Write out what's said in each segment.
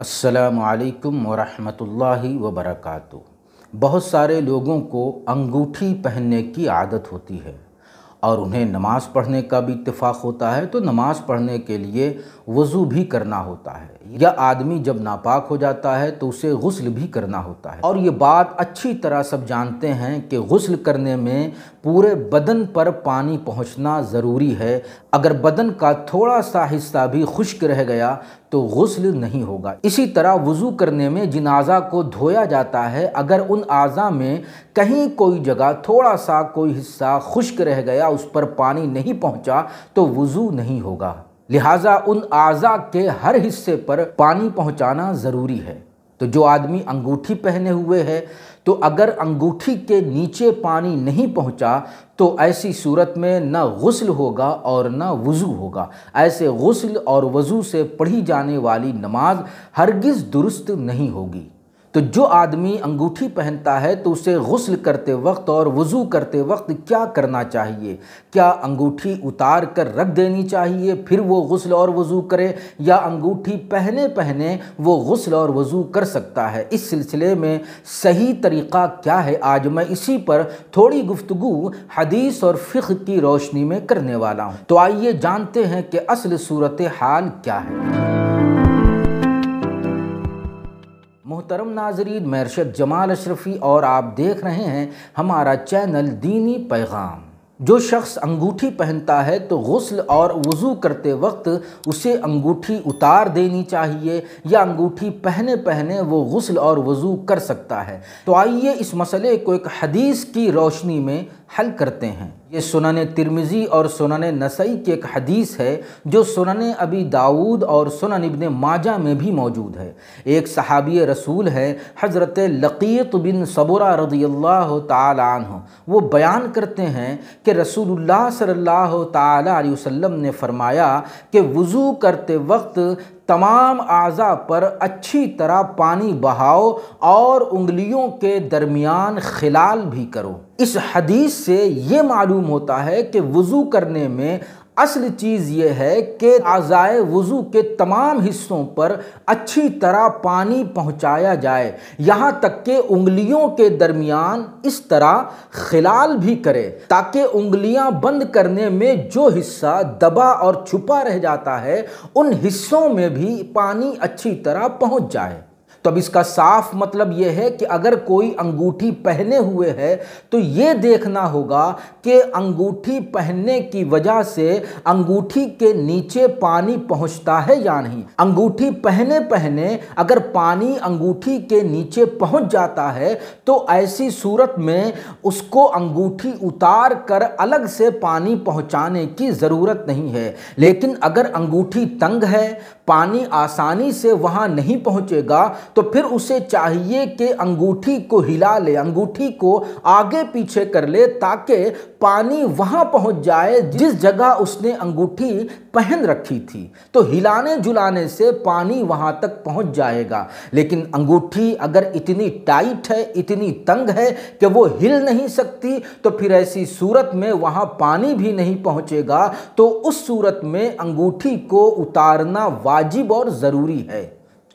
असलकम वरहमतुल्लाहि वबरकू बहुत सारे लोगों को अंगूठी पहनने की आदत होती है और उन्हें नमाज़ पढ़ने का भी इत्तेफाक होता है तो नमाज़ पढ़ने के लिए वज़ू भी करना होता है या आदमी जब नापाक हो जाता है तो उसे गसल भी करना होता है और ये बात अच्छी तरह सब जानते हैं कि गसल करने में पूरे बदन पर पानी पहुंचना ज़रूरी है अगर बदन का थोड़ा सा हिस्सा भी खुश्क रह गया तो गसल नहीं होगा इसी तरह वज़ू करने में जिन आज़ा को धोया जाता है अगर उन आज़ा में कहीं कोई जगह थोड़ा सा कोई हिस्सा खुश्क रह गया उस पर पानी नहीं पहुंचा तो वज़ू नहीं होगा लिहाजा उन आज़ा के हर हिस्से पर पानी पहुंचाना ज़रूरी है तो जो आदमी अंगूठी पहने हुए है तो अगर अंगूठी के नीचे पानी नहीं पहुंचा तो ऐसी सूरत में न गसल होगा और न वज़ू होगा ऐसे गसल और वज़ू से पढ़ी जाने वाली नमाज हरगिज़ दुरुस्त नहीं होगी तो जो आदमी अंगूठी पहनता है तो उसे गसल करते वक्त और वज़ू करते वक्त क्या करना चाहिए क्या अंगूठी उतार कर रख देनी चाहिए फिर वो गसल और वज़ू करे या अंगूठी पहने पहने वो गसल और वज़ू कर सकता है इस सिलसिले में सही तरीक़ा क्या है आज मैं इसी पर थोड़ी गुफ्तु हदीस और फ़िक की रोशनी में करने वाला हूँ तो आइए जानते हैं कि असल सूरत हाल क्या है मोहतरम नाजरीन मैं जमाल अशरफी और आप देख रहे हैं हमारा चैनल दीनी पैगाम जो शख्स अंगूठी पहनता है तो गसल और वज़ू करते वक्त उसे अंगूठी उतार देनी चाहिए या अंगूठी पहने पहने वो गसल और वज़ू कर सकता है तो आइए इस मसले को एक हदीस की रोशनी में हल करते हैं ये सुनन तिरमिज़ी और सुनन नसई की एक हदीस है जो सुनन अबी दाऊद और सुनन इबन माजा में भी मौजूद है एक सहाबी रसूल है हज़रत लकीत बिन सबुरा रदी तन वो बयान करते हैं कि रसूलुल्लाह सल्लल्लाहु अलैहि वसल्लम ने फरमाया कि वज़ू करते वक्त तमाम अज़ा पर अच्छी तरह पानी बहाओ और उंगलियों के दरमियान खिलाल भी करो इस हदीस से ये मालूम होता है कि वज़ू करने में असल चीज़ ये है कि आज़ाए वज़ू के तमाम हिस्सों पर अच्छी तरह पानी पहुंचाया जाए यहाँ तक के उंगलियों के दरमियान इस तरह खिलाल भी करे ताकि उंगलियाँ बंद करने में जो हिस्सा दबा और छुपा रह जाता है उन हिस्सों में भी पानी अच्छी तरह पहुंच जाए तो अब इसका साफ मतलब यह है कि अगर कोई अंगूठी पहने हुए है तो ये देखना होगा कि अंगूठी पहनने की वजह से अंगूठी के नीचे पानी पहुंचता है या नहीं अंगूठी पहने पहने अगर पानी अंगूठी के नीचे पहुंच जाता है तो ऐसी सूरत में उसको अंगूठी उतार कर अलग से पानी पहुंचाने की ज़रूरत नहीं है लेकिन अगर अंगूठी तंग है पानी आसानी से वहाँ नहीं पहुँचेगा तो फिर उसे चाहिए कि अंगूठी को हिला ले अंगूठी को आगे पीछे कर ले ताकि पानी वहाँ पहुँच जाए जिस जगह उसने अंगूठी पहन रखी थी तो हिलाने जुलाने से पानी वहाँ तक पहुँच जाएगा लेकिन अंगूठी अगर इतनी टाइट है इतनी तंग है कि वो हिल नहीं सकती तो फिर ऐसी सूरत में वहाँ पानी भी नहीं पहुँचेगा तो उस सूरत में अंगूठी को उतारना वा वाजिब और ज़रूरी है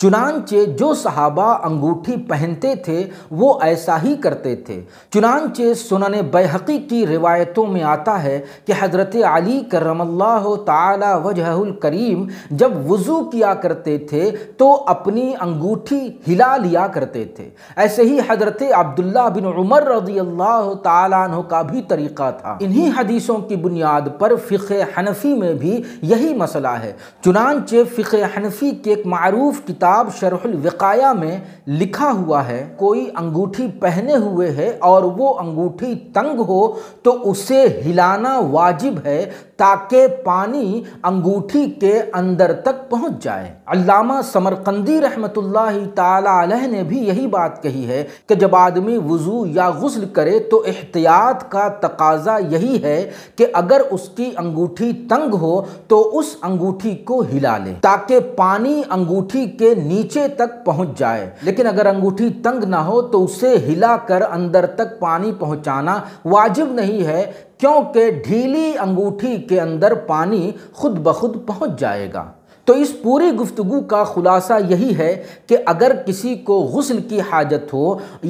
चुनानचे जो सहाबा अंगूठी पहनते थे वो ऐसा ही करते थे चुनानचे सुनन बहकी की रिवायतों में आता है कि हज़रत अली करमल्ला ताला वजहुल करीम जब वज़ू किया करते थे तो अपनी अंगूठी हिला लिया करते थे ऐसे ही हज़रत अब्दुल्ला बिन उमर रजी अल्लाह तु का भी तरीक़ा था इन्हीं हदीसों की बुनियाद पर फ़िक हनफी में भी यही मसला है चुनानचे फ़िक हनफी की एक मरूफ़ किताब किताब शरहुल विकाया में लिखा हुआ है कोई अंगूठी पहने हुए है और वो अंगूठी तंग हो तो उसे हिलाना वाजिब है ताकि पानी अंगूठी के अंदर तक पहुंच जाए अल्लामा समरकंदी रहमतुल्लाह ताला ने भी यही बात कही है कि जब आदमी वज़ू या गसल करे तो एहतियात का तकाजा यही है कि अगर उसकी अंगूठी तंग हो तो उस अंगूठी को हिला ले ताकि पानी अंगूठी के नीचे तक पहुंच जाए लेकिन अगर अंगूठी तंग ना हो तो उसे हिलाकर अंदर तक पानी पहुंचाना वाजिब नहीं है क्योंकि ढीली अंगूठी के अंदर पानी खुद ब खुद पहुँच जाएगा तो इस पूरी गुफ्तु का ख़ुलासा यही है कि अगर किसी को गसल की हाजत हो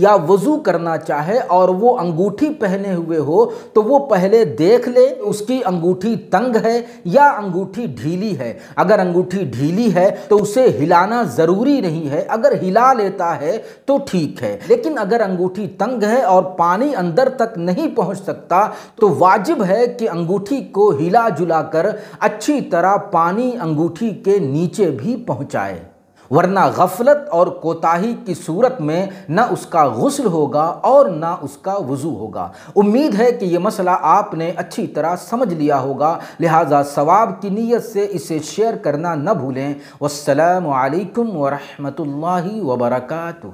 या वज़ू करना चाहे और वो अंगूठी पहने हुए हो तो वो पहले देख ले उसकी अंगूठी तंग है या अंगूठी ढीली है अगर अंगूठी ढीली है तो उसे हिलाना ज़रूरी नहीं है अगर हिला लेता है तो ठीक है लेकिन अगर अंगूठी तंग है और पानी अंदर तक नहीं पहुंच सकता तो वाजिब है कि अंगूठी को हिला जुला कर अच्छी तरह पानी अंगूठी के नीचे भी पहुँचाए वरना गफलत और कोताही की सूरत में ना उसका गसल होगा और ना उसका वज़ू होगा उम्मीद है कि यह मसला आपने अच्छी तरह समझ लिया होगा लिहाजा सवाब की नीयत से इसे शेयर करना न भूलें वालकम वरहमल वबरकू